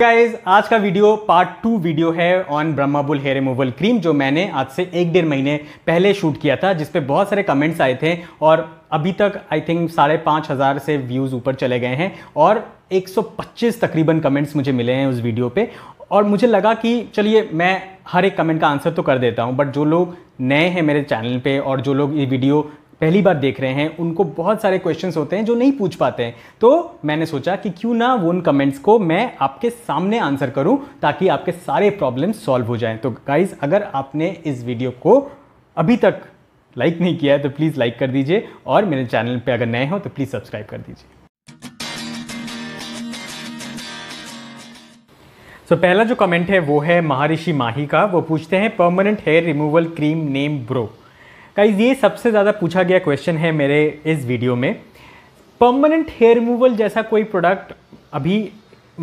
guys आज का video part two video है on Brahma bull hair removal cream जो मैंने आज से एक डेढ़ महीने पहले शूट किया था जिसपे बहुत सारे कमेंट्स आए थे और अभी तक आई थिंक साढ़े पाँच हज़ार से व्यूज़ ऊपर चले गए हैं और 125 तकरीबन कमेंट्स मुझे मिले हैं उस वीडियो पे और मुझे लगा कि चलिए मैं हर एक कमेंट का आंसर तो कर देता हूँ बट जो लोग नए हैं मेरे चैनल पे और जो लोग ये वीडियो पहली बार देख रहे हैं उनको बहुत सारे क्वेश्चंस होते हैं जो नहीं पूछ पाते हैं तो मैंने सोचा कि क्यों ना वो उन कमेंट्स को मैं आपके सामने आंसर करूं ताकि आपके सारे प्रॉब्लम सॉल्व हो जाएं तो गाइज अगर आपने इस वीडियो को अभी तक लाइक नहीं किया है तो प्लीज़ लाइक कर दीजिए और मेरे चैनल पर अगर नए हो तो प्लीज़ सब्सक्राइब कर दीजिए सो so, पहला जो कमेंट है वो है महारिषि माही का वो पूछते हैं permanent hair removal cream name bro guys ये सबसे ज़्यादा पूछा गया क्वेश्चन है मेरे इस वीडियो में परमानेंट हेयर रिमूवल जैसा कोई प्रोडक्ट अभी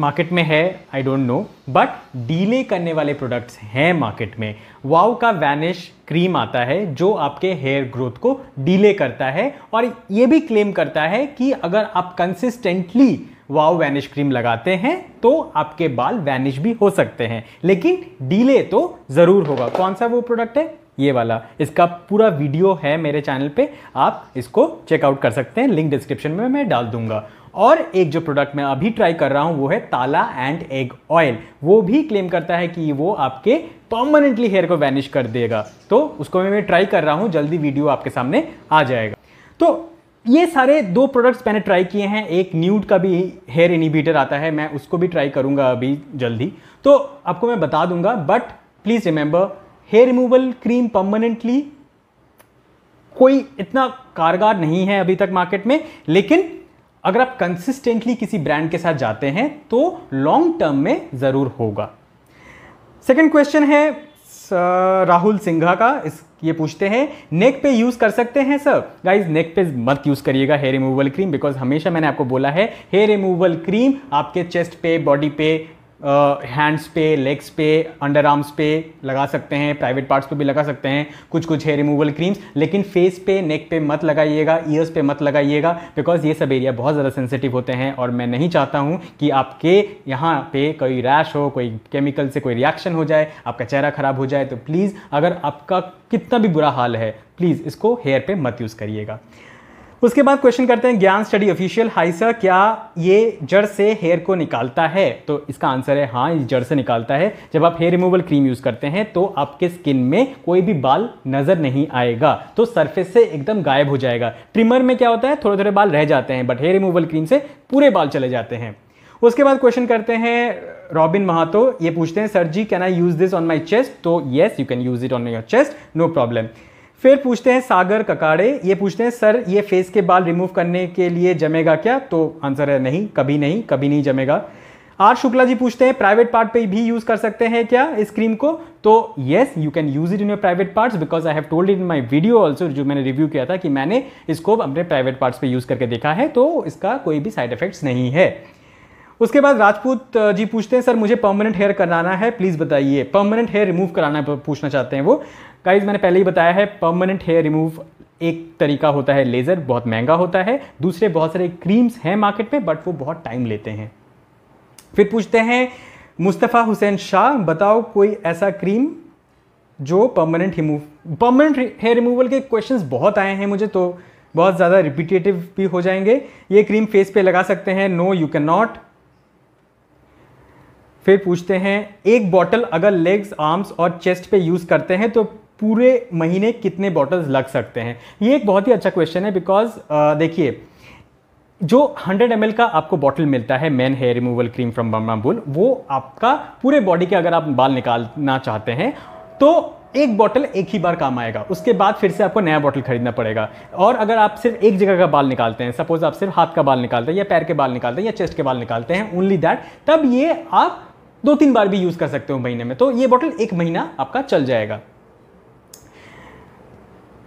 मार्केट में है I don't know but delay करने वाले प्रोडक्ट्स हैं मार्केट में वाव का वैनिश क्रीम आता है जो आपके हेयर ग्रोथ को डीले करता है और ये भी क्लेम करता है कि अगर आप कंसिस्टेंटली वाव वैनिश क्रीम लगाते हैं तो आपके बाल वैनिश भी हो सकते हैं लेकिन डीले तो ज़रूर होगा कौन सा वो प्रोडक्ट है ये वाला इसका पूरा वीडियो है मेरे चैनल पे आप इसको चेकआउट कर सकते हैं लिंक डिस्क्रिप्शन में मैं डाल दूंगा और एक जो प्रोडक्ट मैं अभी ट्राई कर रहा हूँ वो है ताला एंड एग ऑयल वो भी क्लेम करता है कि वो आपके परमानेंटली हेयर को वैनिश कर देगा तो उसको मैं ट्राई कर रहा हूँ जल्दी वीडियो आपके सामने आ जाएगा तो ये सारे दो प्रोडक्ट्स मैंने ट्राई किए हैं एक न्यूड का भी हेयर इनिबीटर आता है मैं उसको भी ट्राई करूंगा अभी जल्दी तो आपको मैं बता दूंगा but please remember hair removal cream permanently कोई इतना कारगर नहीं है अभी तक मार्केट में लेकिन अगर आप कंसिस्टेंटली किसी ब्रांड के साथ जाते हैं तो लॉन्ग टर्म में ज़रूर होगा सेकंड क्वेश्चन है राहुल सिंघा का इस ये पूछते हैं नेक पे यूज़ कर सकते हैं सर गाइज नेक पे मत यूज़ करिएगा हेयर रिमूवल क्रीम बिकॉज हमेशा मैंने आपको बोला है हेयर रिमूवल क्रीम आपके चेस्ट पे बॉडी पे हैंड्स पे लेग्स पे अंडर आर्म्स पे लगा सकते हैं प्राइवेट पार्ट्स पे भी लगा सकते हैं कुछ कुछ हेयर रिमूवल क्रीम्स लेकिन फेस पे नेक पे मत लगाइएगा ईयर्स पे मत लगाइएगा बिकॉज ये सब एरिया बहुत ज़्यादा सेंसिटिव होते हैं और मैं नहीं चाहता हूँ कि आपके यहाँ पे कोई रैश हो कोई केमिकल से कोई रिएक्शन हो जाए आपका चेहरा ख़राब हो जाए तो प्लीज़ अगर आपका कितना भी बुरा हाल है प्लीज़ इसको हेयर पे मत यूज़ करिएगा उसके बाद क्वेश्चन करते हैं ज्ञान स्टडी ऑफिशियल हाई सर क्या ये जड़ से हेयर को निकालता है तो इसका आंसर है हाँ ये जड़ से निकालता है जब आप हेयर रिमूवल क्रीम यूज़ करते हैं तो आपके स्किन में कोई भी बाल नज़र नहीं आएगा तो सरफेस से एकदम गायब हो जाएगा ट्रिमर में क्या होता है थोड़े थोड़े बाल रह जाते हैं बट हेयर रिमूवल क्रीम से पूरे बाल चले जाते हैं उसके बाद क्वेश्चन करते हैं रॉबिन महातो ये पूछते हैं sir ji can I use this on my chest तो yes you can use it on your chest no problem फिर पूछते हैं सागर ककाड़े ये पूछते हैं सर ये फेस के बाल रिमूव करने के लिए जमेगा क्या तो आंसर है नहीं कभी नहीं कभी नहीं जमेगा आर शुक्ला जी पूछते हैं प्राइवेट पार्ट पे भी यूज़ कर सकते हैं क्या इस क्रीम को तो yes you can use it in your private parts because I have told in my video also जो मैंने रिव्यू किया था कि मैंने इसको अपने प्राइवेट पार्ट्स पे यूज़ करके देखा है तो इसका कोई भी साइड इफेक्ट्स नहीं है उसके बाद राजपूत जी पूछते हैं सर मुझे परमानेंट हेयर कराना है प्लीज़ बताइए परमानेंट हेयर रिमूव कराना पूछना चाहते हैं वो गाइज मैंने पहले ही बताया है परमानेंट हेयर रिमूव एक तरीका होता है लेज़र बहुत महंगा होता है दूसरे बहुत सारे क्रीम्स हैं मार्केट में बट वो बहुत टाइम लेते हैं फिर पूछते हैं मुस्तफ़ा हुसैन शाह बताओ कोई ऐसा क्रीम जो permanent remove permanent hair removal के क्वेश्चंस बहुत आए हैं मुझे तो बहुत ज़्यादा रिपीटेटिव भी हो जाएंगे ये क्रीम फेस पे लगा सकते हैं नो यू कैन नॉट फिर पूछते हैं एक बॉटल अगर लेग्स आर्म्स और चेस्ट पे यूज़ करते हैं तो पूरे महीने कितने बॉटल्स लग सकते हैं ये एक बहुत ही अच्छा क्वेश्चन है बिकॉज देखिए जो 100 ml का आपको बॉटल मिलता है men hair removal cream from बम्बाबुल वो आपका पूरे बॉडी के अगर आप बाल निकालना चाहते हैं तो एक बॉटल एक ही बार काम आएगा उसके बाद फिर से आपको नया बॉटल खरीदना पड़ेगा और अगर आप सिर्फ एक जगह का बाल निकालते हैं सपोज आप सिर्फ हाथ का बाल निकालते हैं या पैर के बाल निकालते हैं या चेस्ट के बाल निकालते हैं ओनली दैट तब ये आप दो तीन बार भी यूज़ कर सकते हो महीने में तो ये बॉटल एक महीना आपका चल जाएगा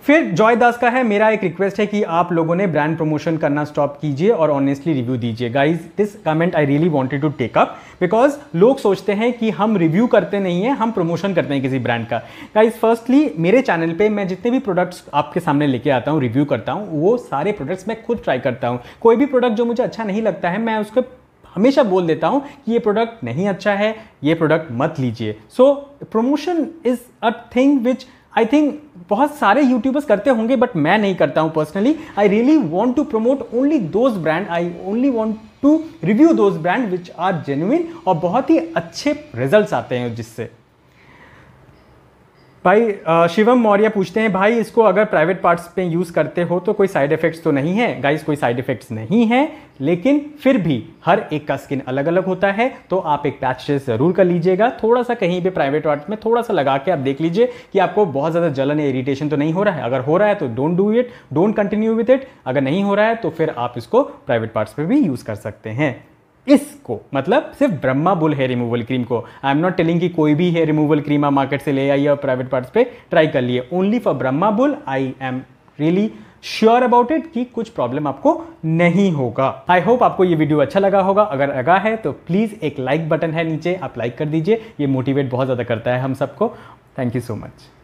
फिर जॉय दास का है मेरा एक रिक्वेस्ट है कि आप लोगों ने ब्रांड प्रमोशन करना स्टॉप कीजिए और ऑनेस्टली रिव्यू दीजिए guys this comment I really wanted to take up because लोग सोचते हैं कि हम रिव्यू करते नहीं हैं हम प्रमोशन करते हैं किसी ब्रांड का गाइज फर्स्टली मेरे चैनल पे मैं जितने भी प्रोडक्ट्स आपके सामने लेके आता हूँ रिव्यू करता हूँ वो सारे प्रोडक्ट्स मैं खुद ट्राई करता हूँ कोई भी प्रोडक्ट जो मुझे अच्छा नहीं लगता है मैं उसको हमेशा बोल देता हूँ कि ये प्रोडक्ट नहीं अच्छा है ये प्रोडक्ट मत लीजिए so promotion is a thing which I think बहुत सारे यूट्यूबर्स करते होंगे बट मैं नहीं करता हूँ personally I really want to promote only those brand I only want to review those brand which are genuine और बहुत ही अच्छे रिजल्ट आते हैं जिससे भाई शिवम मौर्य पूछते हैं भाई इसको अगर प्राइवेट पार्ट्स पे यूज़ करते हो तो कोई साइड इफ़ेक्ट्स तो नहीं है गाइस कोई साइड इफ़ेक्ट्स नहीं है लेकिन फिर भी हर एक का स्किन अलग अलग होता है तो आप एक पैच ज़रूर कर लीजिएगा थोड़ा सा कहीं भी प्राइवेट पार्ट में थोड़ा सा लगा के आप देख लीजिए कि आपको बहुत ज़्यादा जलन या इरीटेशन तो नहीं हो रहा है अगर हो रहा है तो don't do it don't continue with it अगर नहीं हो रहा है तो फिर आप इसको प्राइवेट पार्ट्स पर भी यूज़ कर सकते हैं इसको मतलब सिर्फ Brahma bull hair removal cream को आई एम नॉट टेलिंग कि कोई भी हेयर रिमूवल क्रीम आप मार्केट से ले आइए और प्राइवेट पार्ट्स पे ट्राई कर लिए only for Brahma bull I am really sure about it कि कुछ प्रॉब्लम आपको नहीं होगा आई होप आपको ये वीडियो अच्छा लगा होगा अगर लगा है तो प्लीज़ एक लाइक बटन है नीचे आप लाइक कर दीजिए ये मोटिवेट बहुत ज़्यादा करता है हम सबको थैंक यू सो मच